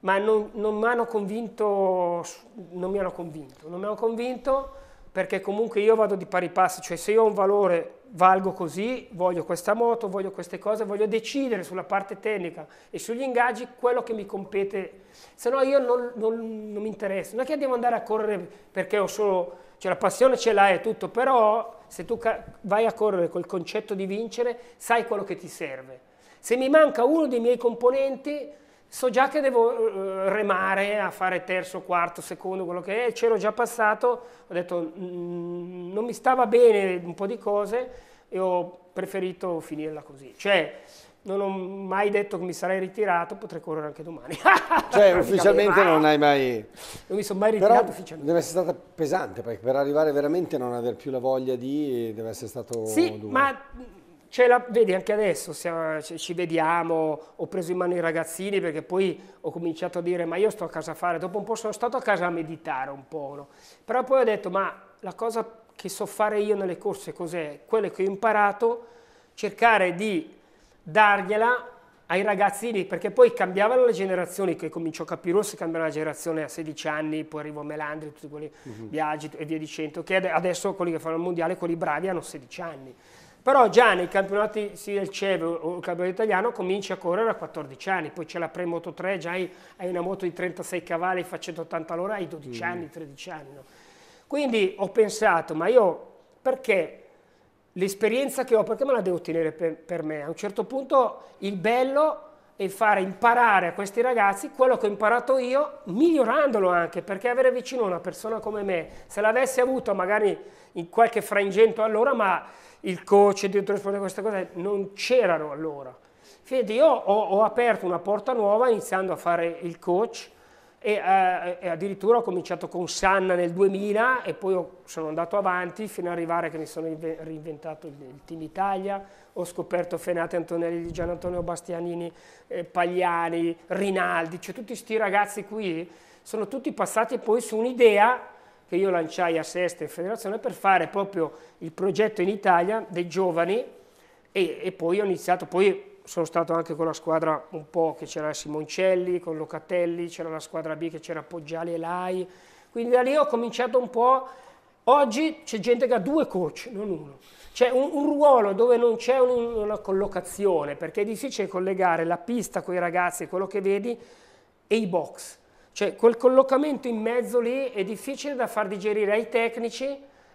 ma non, non mi hanno convinto, non mi hanno convinto, non mi hanno convinto perché comunque io vado di pari passo, cioè se io ho un valore valgo così, voglio questa moto, voglio queste cose, voglio decidere sulla parte tecnica e sugli ingaggi quello che mi compete, se no io non, non, non mi interessa, non è che devo andare a correre perché ho solo, cioè la passione ce l'hai e tutto, però se tu vai a correre col concetto di vincere sai quello che ti serve. Se mi manca uno dei miei componenti so già che devo eh, remare a fare terzo, quarto, secondo, quello che è, c'ero già passato, ho detto mm, non mi stava bene un po' di cose e ho preferito finirla così. Cioè, non ho mai detto che mi sarei ritirato, potrei correre anche domani. [LAUGHS] cioè, ufficialmente non hai mai... Non mi sono mai ritirato Però ufficialmente. deve essere stata pesante, perché per arrivare veramente a non aver più la voglia di... deve essere stato Sì, duro. ma la, vedi anche adesso, siamo, ci vediamo, ho preso in mano i ragazzini perché poi ho cominciato a dire ma io sto a casa a fare, dopo un po' sono stato a casa a meditare un po', no? però poi ho detto ma la cosa che so fare io nelle corse cos'è? Quello che ho imparato, cercare di dargliela ai ragazzini, perché poi cambiavano le generazioni, che cominciò a capire, se cambiava la generazione a 16 anni, poi arrivò Melandri, tutti quelli, uh mhm. -huh. Viaggi e via dicendo, che adesso quelli che fanno il mondiale, quelli bravi hanno 16 anni. Però già nei campionati sia il CEV o il campionato italiano cominci a correre a 14 anni, poi c'è la Premoto 3, già hai, hai, una moto di 36 cavalli, fa 180 all'ora, hai 12 mm. anni, 13 anni. Quindi ho pensato, ma io perché l'esperienza che ho, perché me la devo tenere per, per me? A un certo punto il bello e fare imparare a questi ragazzi quello che ho imparato io, migliorandolo anche, perché avere vicino una persona come me, se l'avessi avuto magari in qualche frangento allora, ma il coach, il direttore sportivo, queste cose non c'erano allora. Quindi io ho, ho, aperto una porta nuova iniziando a fare il coach e, eh, e addirittura ho cominciato con Sanna nel 2000 e poi ho, sono andato avanti fino ad arrivare che mi sono reinventato il, il Team Italia, ho scoperto Fenate Antonelli, Gian Antonio Bastianini, eh, Pagliani, Rinaldi, cioè tutti questi ragazzi qui sono tutti passati poi su un'idea che io lanciai a Sesta in federazione per fare proprio il progetto in Italia dei giovani e, e poi ho iniziato, poi sono stato anche con la squadra un po' che c'era Simoncelli, con Locatelli, c'era la squadra B che c'era Poggiali e Lai, quindi da lì ho cominciato un po', oggi c'è gente che ha due coach, non uno, c'è un, un, ruolo dove non c'è un, una collocazione perché è difficile collegare la pista con i ragazzi, quello che vedi, e i box cioè quel collocamento in mezzo lì è difficile da far digerire ai tecnici,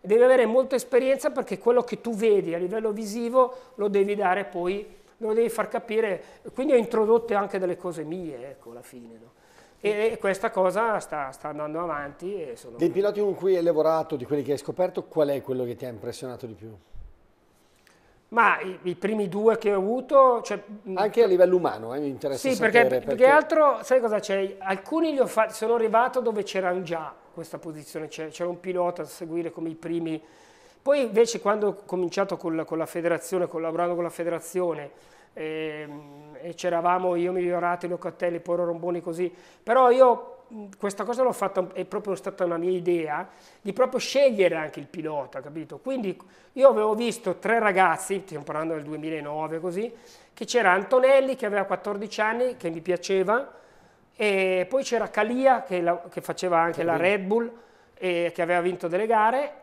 devi avere molta esperienza perché quello che tu vedi a livello visivo lo devi dare poi, lo devi far capire. Quindi ho introdotto anche delle cose mie, ecco, alla fine. No? E, questa cosa sta, sta andando avanti. Sono... Dei piloti con cui hai lavorato, di quelli che hai scoperto, qual è quello che ti ha impressionato di più? Ma i, i, primi due che ho avuto... Cioè, Anche a livello umano, eh, mi interessa Sì, sapere, perché, perché... più altro, sai cosa c'è? Alcuni li ho fatti, sono arrivato dove c'erano già questa posizione, c'era un pilota da seguire come i primi... Poi invece quando ho cominciato con la, con la federazione, collaborando con la federazione, eh, e c'eravamo io migliorato, Locatelli, poi Romboni così, però io questa cosa l'ho fatta, è proprio stata una mia idea, di proprio scegliere anche il pilota, capito? Quindi io avevo visto tre ragazzi, stiamo parlando del 2009 così, che c'era Antonelli che aveva 14 anni, che mi piaceva, e poi c'era Calia che, la, che faceva anche che la Red Bull, e che aveva vinto delle gare,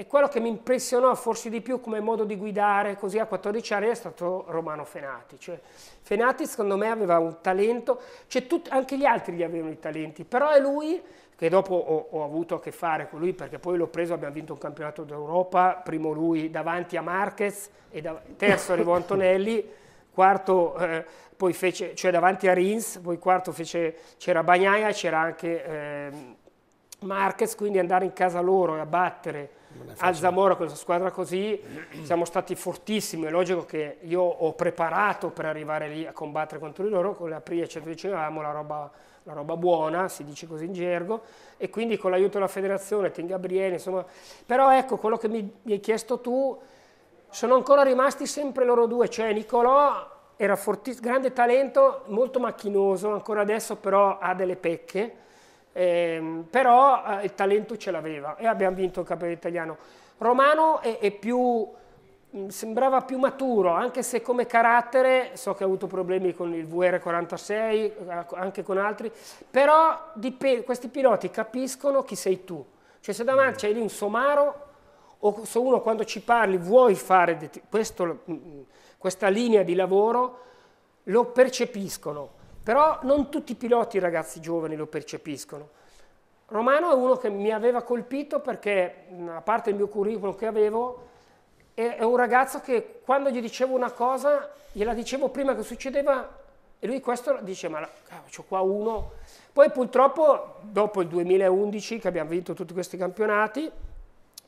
e quello che mi impressionò forse di più come modo di guidare così a 14 anni è stato Romano Fenati. Cioè, Fenati secondo me aveva un talento, cioè tut, anche gli altri gli avevano i talenti, però è lui che dopo ho, ho, avuto a che fare con lui perché poi l'ho preso, abbiamo vinto un campionato d'Europa, primo lui davanti a Marquez, e da, terzo arrivò Antonelli, [LAUGHS] quarto eh, poi fece, cioè davanti a Rins, poi quarto fece, c'era Bagnaia, c'era anche eh, Marquez, quindi andare in casa loro e abbattere al Zamora con questa squadra così, [CLEARS THROAT] siamo stati fortissimi, è logico che io ho preparato per arrivare lì a combattere contro di loro, con le aprile dicevamo la roba, la roba buona, si dice così in gergo, e quindi con l'aiuto della federazione, Ten Gabriele, insomma, però ecco quello che mi, mi hai chiesto tu, sono ancora rimasti sempre loro due, cioè Nicolò era grande talento, molto macchinoso, ancora adesso però ha delle pecche, eh, però eh, il talento ce l'aveva e abbiamo vinto il campionato italiano. Romano è, è più, mm, sembrava più maturo, anche se come carattere, so che ha avuto problemi con il VR46, anche con altri, però questi piloti capiscono chi sei tu. Cioè se davanti mm. c'è lì un somaro, o se uno quando ci parli vuoi fare questo, mm, questa linea di lavoro, lo percepiscono però non tutti i piloti, ragazzi giovani, lo percepiscono. Romano è uno che mi aveva colpito perché, a parte il mio curriculum che avevo, è, un ragazzo che quando gli dicevo una cosa, gliela dicevo prima che succedeva e lui questo dice, ma c'ho qua uno. Poi purtroppo, dopo il 2011, che abbiamo vinto tutti questi campionati,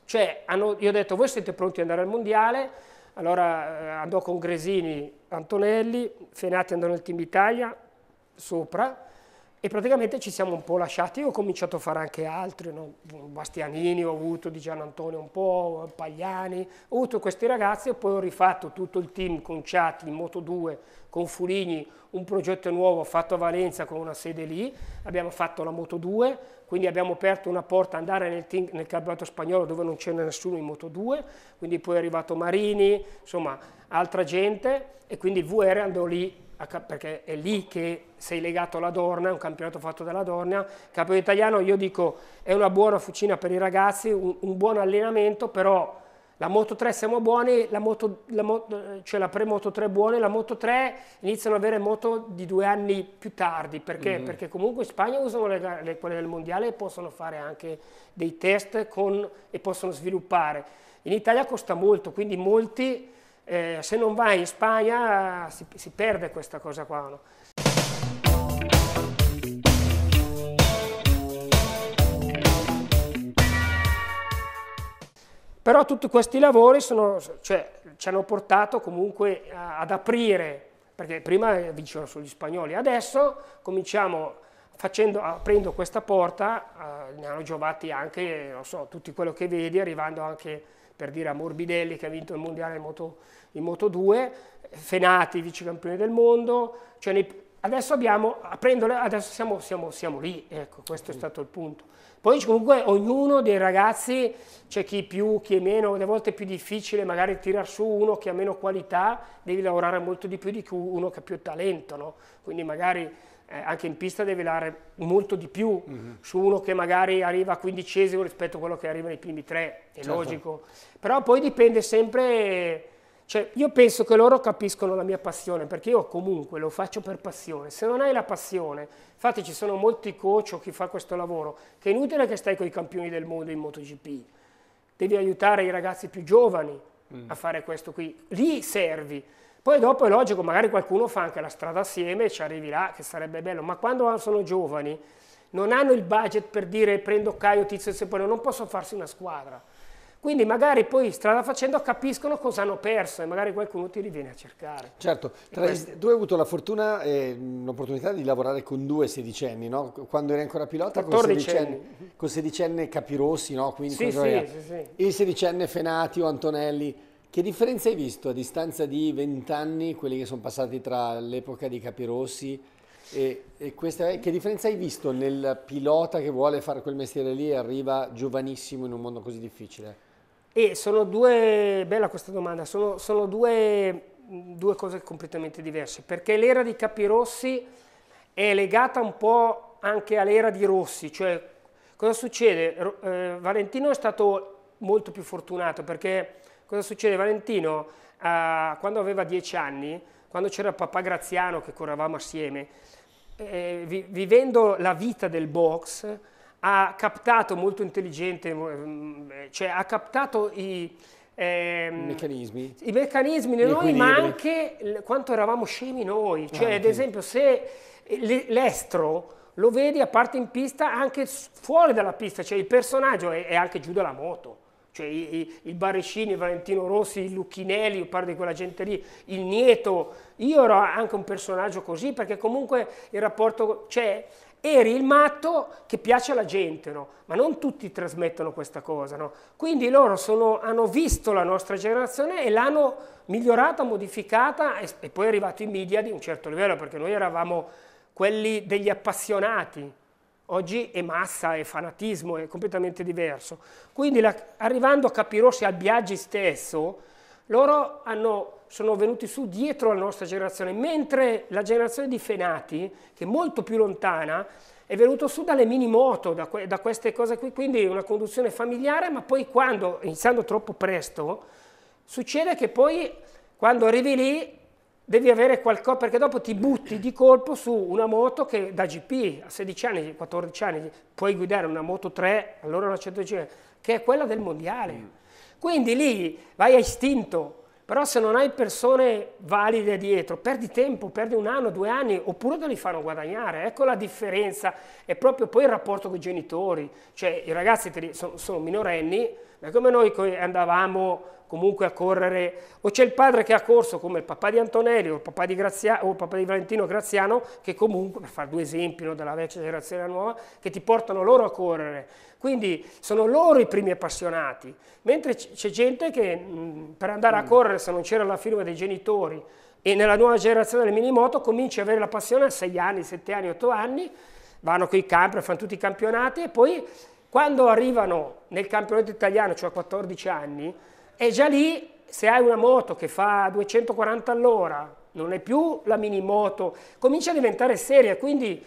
cioè, hanno, io ho detto, voi siete pronti ad andare al Mondiale? Allora eh, andò con Gresini, Antonelli, Fenati andò nel Team Italia, sopra e praticamente ci siamo un po' lasciati, io ho cominciato a fare anche altri, no? Bastianini, ho avuto di Gian Antonio un po', Pagliani, ho avuto questi ragazzi e poi ho rifatto tutto il team con Ciati, in Moto2, con Fuligni, un progetto nuovo fatto a Valenza con una sede lì, abbiamo fatto la Moto2, quindi abbiamo aperto una porta andare nel, team, nel campionato spagnolo dove non c'era nessuno in Moto2, quindi poi è arrivato Marini, insomma altra gente e quindi il VR andò lì perché è lì che sei legato alla Dorna, è un campionato fatto dalla Dorna, campionato italiano io dico è una buona fucina per i ragazzi, un, un buon allenamento, però la Moto 3 siamo buoni, la, moto, la moto, cioè la pre-Moto 3 buone, la Moto 3 iniziano ad avere moto di due anni più tardi, perché, mm. perché comunque in Spagna usano le, le, quelle del Mondiale e possono fare anche dei test con, e possono sviluppare. In Italia costa molto, quindi molti eh, se non vai in Spagna si, si perde questa cosa qua. No? Però tutti questi lavori sono, cioè, ci hanno portato comunque ad aprire, perché prima vincevano sugli spagnoli, adesso cominciamo facendo, aprendo questa porta, eh, ne hanno giovati anche, non so, tutti quello che vedi, arrivando anche per dire a Morbidelli che ha vinto il mondiale in Moto, in moto 2, Fenati vice campione del mondo, cioè nei, adesso, abbiamo, adesso siamo, siamo, siamo, lì, ecco, questo è stato il punto. Poi comunque ognuno dei ragazzi, c'è chi più, chi è meno, a volte è più difficile magari tirar su uno che ha meno qualità, devi lavorare molto di più di uno che ha più talento, no? quindi magari eh, anche in pista devi lavorare molto di più mm -hmm. su uno che magari arriva a quindicesimo rispetto a quello che arriva nei primi tre, è certo. logico, però poi dipende sempre, cioè io penso che loro capiscono la mia passione, perché io comunque lo faccio per passione, se non hai la passione, infatti ci sono molti coach o chi fa questo lavoro, che è inutile che stai con i campioni del mondo in MotoGP, devi aiutare i ragazzi più giovani mm. a fare questo qui, lì servi, poi dopo è logico, magari qualcuno fa anche la strada assieme e ci arrivi là, che sarebbe bello, ma quando sono giovani non hanno il budget per dire prendo Caio, Tizio e Sepoleo, non posso farsi una squadra. Quindi magari poi strada facendo capiscono cosa hanno perso e magari qualcuno ti riviene a cercare. Certo, i, tu hai avuto la fortuna e l'opportunità di lavorare con due sedicenni, no? Quando eri ancora pilota con sedicenne, con sedicenne Capirossi, no? Quindi sì, sì, sì, sì. Il sedicenne Fenati o Antonelli. Che differenza hai visto a distanza di vent'anni, quelli che sono passati tra l'epoca di Capirossi e, e questa, eh, che differenza hai visto nel pilota che vuole fare quel mestiere lì e arriva giovanissimo in un mondo così difficile? E sono due, bella questa domanda, sono, sono due, due, cose completamente diverse, perché l'era di Capirossi è legata un po' anche all'era di Rossi, cioè cosa succede? Eh, Valentino è stato molto più fortunato, perché cosa succede? Valentino eh, quando aveva dieci anni, quando c'era papà Graziano che correvamo assieme, eh, vi, vivendo la vita del box, ha captato molto intelligente, mm, eh, cioè ha captato i, ehm, meccanismi. i meccanismi di noi, ma anche quanto eravamo scemi noi. Ah, cioè, anche. ad esempio, se l'estro lo vedi a parte in pista, anche fuori dalla pista, cioè il personaggio è, è anche giù dalla moto. Cioè i, i, il Barrescini, Valentino Rossi, il Lucchinelli, io parlo di quella gente lì, il Nieto, io ero anche un personaggio così perché comunque il rapporto, cioè eri il matto che piace alla gente, no? ma non tutti trasmettono questa cosa. No? Quindi loro sono, hanno visto la nostra generazione e l'hanno migliorata, modificata e, e poi è arrivato in media di un certo livello, perché noi eravamo quelli degli appassionati, oggi è massa, è fanatismo, è completamente diverso. Quindi la, arrivando a Capirossi al Biaggi stesso, loro hanno, sono venuti su dietro alla nostra generazione, mentre la generazione di Fenati, che è molto più lontana, è venuto su dalle mini moto, da, que da queste cose qui, quindi una conduzione familiare, ma poi quando, iniziando troppo presto, succede che poi quando arrivi lì devi avere qualcosa, perché dopo ti butti di colpo su una moto che da GP a 16 anni, 14 anni, puoi guidare una moto 3, allora una 105, che è quella del mondiale. Mm. Quindi lì vai a istinto, però se non hai persone valide dietro, perdi tempo, perdi un anno, due anni, oppure te li fanno guadagnare. Ecco la differenza, è proprio poi il rapporto con i genitori. Cioè i ragazzi sono, minorenni, ma come noi andavamo comunque a correre, o c'è il padre che ha corso come il papà di Antonelli o il papà di, Grazia, o il papà di Valentino Graziano, che comunque, per fare due esempi no, della vecchia generazione alla nuova, che ti portano loro a correre. Quindi sono loro i primi appassionati, mentre c'è gente che mh, per andare a mm. correre, se non c'era la firma dei genitori, e nella nuova generazione del minimoto comincia ad avere la passione a 6 anni, 7 anni, 8 anni, vanno con i camper, fanno tutti i campionati e poi quando arrivano nel campionato italiano, cioè a 14 anni, e già lì, se hai una moto che fa 240 all'ora, non è più la mini moto, comincia a diventare seria, quindi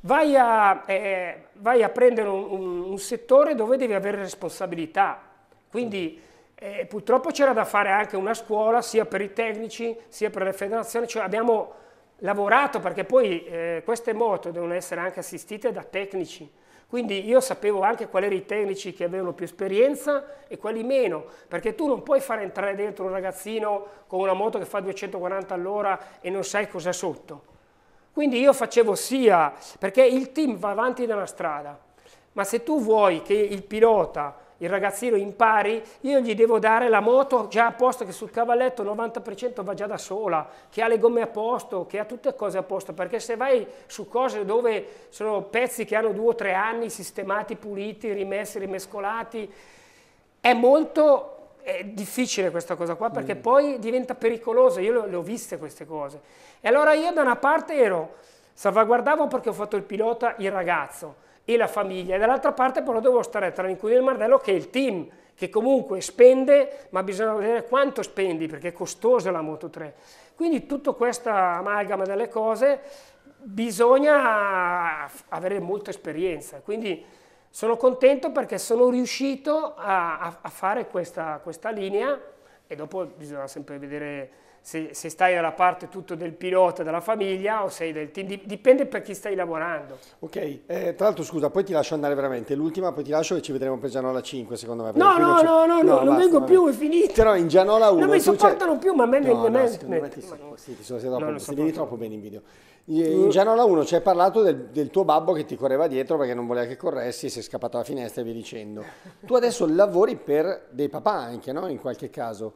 vai a, eh, vai a prendere un, un, un, settore dove devi avere responsabilità. Quindi eh, purtroppo c'era da fare anche una scuola sia per i tecnici sia per le federazioni, cioè abbiamo lavorato perché poi eh, queste moto devono essere anche assistite da tecnici quindi io sapevo anche quali erano i tecnici che avevano più esperienza e quali meno, perché tu non puoi far entrare dentro un ragazzino con una moto che fa 240 all'ora e non sai cos'è sotto. Quindi io facevo sia, perché il team va avanti nella strada, ma se tu vuoi che il pilota il ragazzino impari, io gli devo dare la moto già a posto che sul cavalletto 90% va già da sola, che ha le gomme a posto, che ha tutte cose a posto, perché se vai su cose dove sono pezzi che hanno due o tre anni sistemati, puliti, rimessi, rimescolati, è molto è difficile questa cosa qua perché mm. poi diventa pericolosa, io le ho viste queste cose. E allora io da una parte ero, salvaguardavo perché ho fatto il pilota il ragazzo, e la famiglia, e dall'altra parte però devo stare tra l'inquilino e il Mardello che è il team, che comunque spende, ma bisogna vedere quanto spendi, perché è costosa la Moto 3. Quindi tutta questa amalgama delle cose bisogna avere molta esperienza, quindi sono contento perché sono riuscito a, a, a fare questa, questa linea e dopo bisogna sempre vedere se, se, stai dalla parte tutto del pilota, della famiglia o sei del team, dipende per chi stai lavorando. Ok, eh, tra l'altro scusa, poi ti lascio andare veramente, l'ultima poi ti lascio e ci vedremo per Gianola 5 secondo me. No, no, no, no, no, non basta, vengo più, è finito. Però in Gianola 1... Non mi sopportano più, ma a me no, vengo no, Me ti, sì, ti sono stato troppo, no, ti troppo bene in video. In Gianola 1 ci hai parlato del, del, tuo babbo che ti correva dietro perché non voleva che corressi, sei scappato alla finestra e via dicendo. Tu adesso lavori per dei papà anche, no? In qualche caso.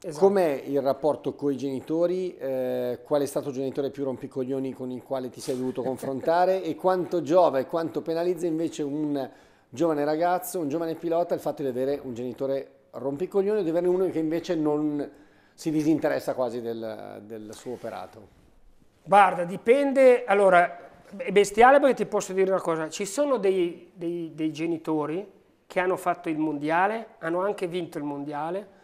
Esatto. Com'è il rapporto con i genitori? Eh, qual è stato il genitore più rompicoglioni con il quale ti sei dovuto confrontare? [LAUGHS] e quanto giova e quanto penalizza invece un giovane ragazzo, un giovane pilota, il fatto di avere un genitore rompicoglioni o di averne uno che invece non si disinteressa quasi del, del suo operato? Guarda, dipende. Allora, è bestiale perché ti posso dire una cosa. Ci sono dei, dei, dei genitori che hanno fatto il mondiale, hanno anche vinto il mondiale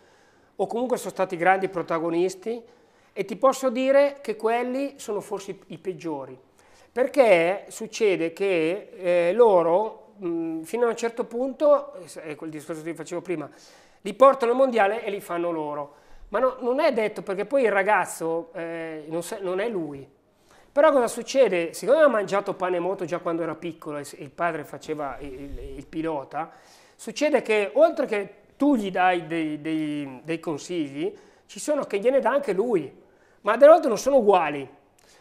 o comunque sono stati grandi protagonisti e ti posso dire che quelli sono forse i peggiori, perché succede che eh, loro mh, fino a un certo punto, eh, è quel discorso che vi facevo prima, li portano al mondiale e li fanno loro, ma no, non è detto perché poi il ragazzo eh, non, sa, non, è lui. Però cosa succede? Siccome ha mangiato pane moto già quando era piccolo e il padre faceva il, il pilota, succede che oltre che tu gli dai dei, dei, dei consigli, ci sono che gliene dà anche lui, ma delle volte non sono uguali.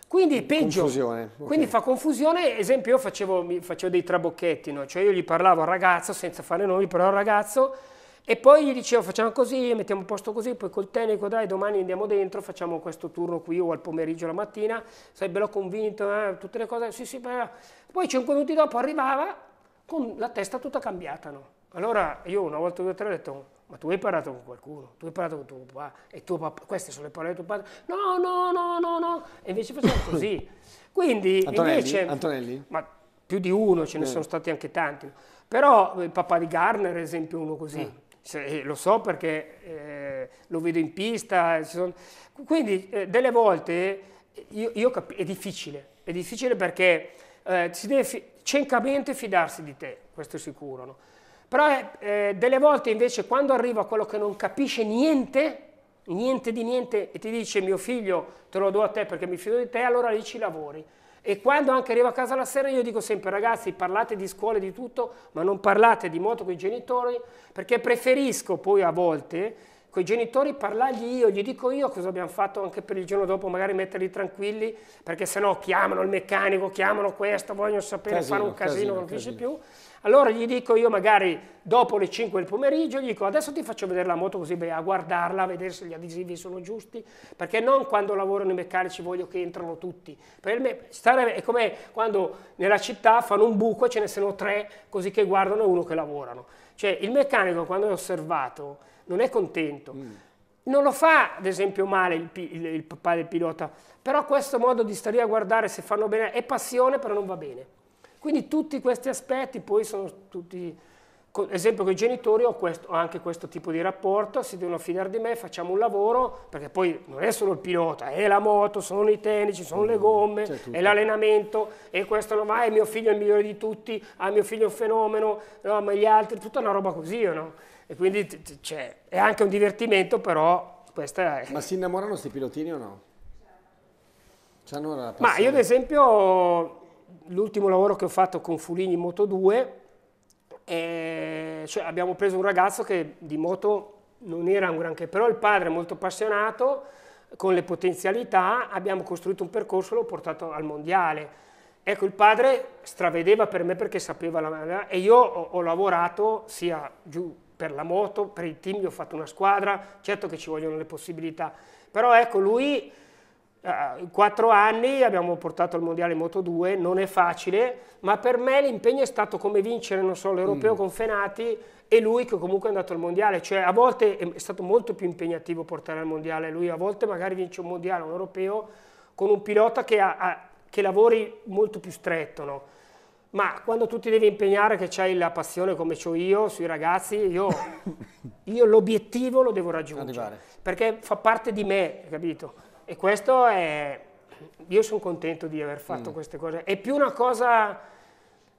Quindi è peggio. Confusione. Okay. Quindi fa confusione. Esempio, io facevo, facevo dei trabocchetti, no? cioè io gli parlavo al ragazzo, senza fare nomi, però al ragazzo, e poi gli dicevo facciamo così, mettiamo un posto così, poi col tecnico dai domani andiamo dentro, facciamo questo turno qui o al pomeriggio, la mattina, sai, bello convinto, eh? tutte le cose, sì sì, beh. poi 5 minuti dopo arrivava con la testa tutta cambiata. No? Allora io una volta o due o tre ho detto, ma tu hai parlato con qualcuno, tu hai parlato con tuo papà, e tuo papà, queste sono le parole di tuo padre, no, no, no, no, no, e invece facciamo [COUGHS] così. Quindi Antonelli? invece... Antonelli? Ma più di uno, ce ne eh. sono stati anche tanti, però il papà di Garner, è esempio, uno così. Eh. Se, eh, lo so perché eh, lo vedo in pista, eh, sono... quindi eh, delle volte eh, io, io cap- è difficile, è difficile perché eh, si deve fi- ciecamente fidarsi di te, questo è sicuro, no? Però eh, eh, delle volte invece quando arriva quello che non capisce niente, niente di niente, e ti dice mio figlio te lo do a te perché mi fido di te, allora lì ci lavori. E quando anche arrivo a casa la sera io dico sempre ragazzi parlate di scuola e di tutto, ma non parlate di moto con i genitori, perché preferisco poi a volte con i genitori parlargli io, gli dico io cosa abbiamo fatto anche per il giorno dopo, magari metterli tranquilli, perché sennò chiamano il meccanico, chiamano questo, vogliono sapere, casino, fare un casino, casino non finisce più. Allora gli dico io magari dopo le 5 del pomeriggio, gli dico adesso ti faccio vedere la moto così vai a guardarla, a vedere se gli adesivi sono giusti, perché non quando lavorano i meccanici voglio che entrano tutti. Per me stare è come quando nella città fanno un buco e ce ne sono tre così che guardano e uno che lavorano. Cioè il meccanico quando è osservato non è contento. Mm. Non lo fa, ad esempio, male il, il, il, papà del pilota, però questo modo di stare a guardare se fanno bene è passione, però non va bene. Quindi tutti questi aspetti poi sono tutti, ad esempio con i genitori ho, questo, ho, anche questo tipo di rapporto, si devono fidare di me, facciamo un lavoro, perché poi non è solo il pilota, è la moto, sono i tennis, sono le mm, gomme, è l'allenamento, e questo non va, è eh, mio figlio è il migliore di tutti, ah mio figlio è un fenomeno, no, ma gli altri, tutta una roba così, no? E quindi cioè, è anche un divertimento, però questa è... Ma si innamorano questi pilotini o no? Ma io ad esempio l'ultimo lavoro che ho fatto con Fulini Moto 2, eh, cioè abbiamo preso un ragazzo che di moto non era un granché, però il padre è molto appassionato, con le potenzialità, abbiamo costruito un percorso e l'ho portato al mondiale. Ecco, il padre stravedeva per me perché sapeva la e io ho, ho lavorato sia giù per la moto, per il team, gli ho fatto una squadra, certo che ci vogliono le possibilità, però ecco, lui in eh, quattro anni abbiamo portato il mondiale Moto 2, non è facile, ma per me l'impegno è stato come vincere, non so, l'europeo mm. con Fenati e lui che comunque è andato al mondiale, cioè a volte è stato molto più impegnativo portare al mondiale lui, a volte magari vince un mondiale, un europeo con un pilota che, ha, ha, che lavori molto più stretto, no? Ma quando tu ti devi impegnare, che c'hai la passione come ho io sui ragazzi, io, [LAUGHS] io l'obiettivo lo devo raggiungere. Arrivare. Perché fa parte di me, capito? E questo è... Io sono contento di aver fatto mm. queste cose. È più una cosa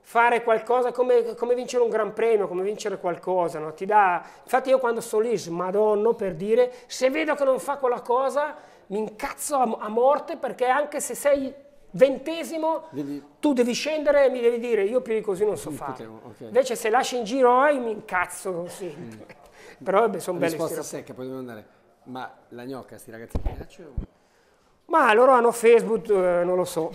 fare qualcosa come, come, vincere un gran premio, come vincere qualcosa, no? ti dà... Infatti io quando sto lì, madonno, per dire, se vedo che non fa quella cosa, mi incazzo a, a morte perché anche se sei ventesimo, devi... tu devi scendere e mi devi dire io più di così non so fare. okay. Invece se lasci in giro oi, mi incazzo sempre. Mm. [LAUGHS] Però sono belle risposta secca poi dobbiamo andare. Ma la gnocca, sti ragazzi piace o... Ma loro hanno Facebook, eh, non lo so.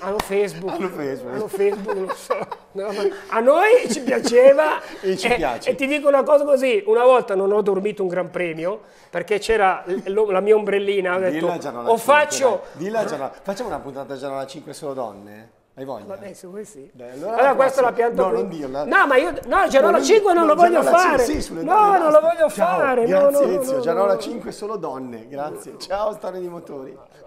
Hanno Facebook. hanno Facebook. Hanno Facebook, non lo so. No, a noi ci piaceva. [LAUGHS] e, ci e, e, ti dico una cosa così: una volta non ho dormito un gran premio perché c'era la mia ombrellina. Ho detto, o 5, faccio. Una... Facciamo una puntata già alla 5 solo donne. Hai voglia? Vabbè, se vuoi sì. Dai, allora, allora questa la pianto No, qui. non dirla. No, ma io no, Gianola 5 non, lo voglio fare. 5, sì, no, non lo voglio fare. Grazie Ezio, Gianola 5 solo donne. Grazie. Ciao, storia di motori.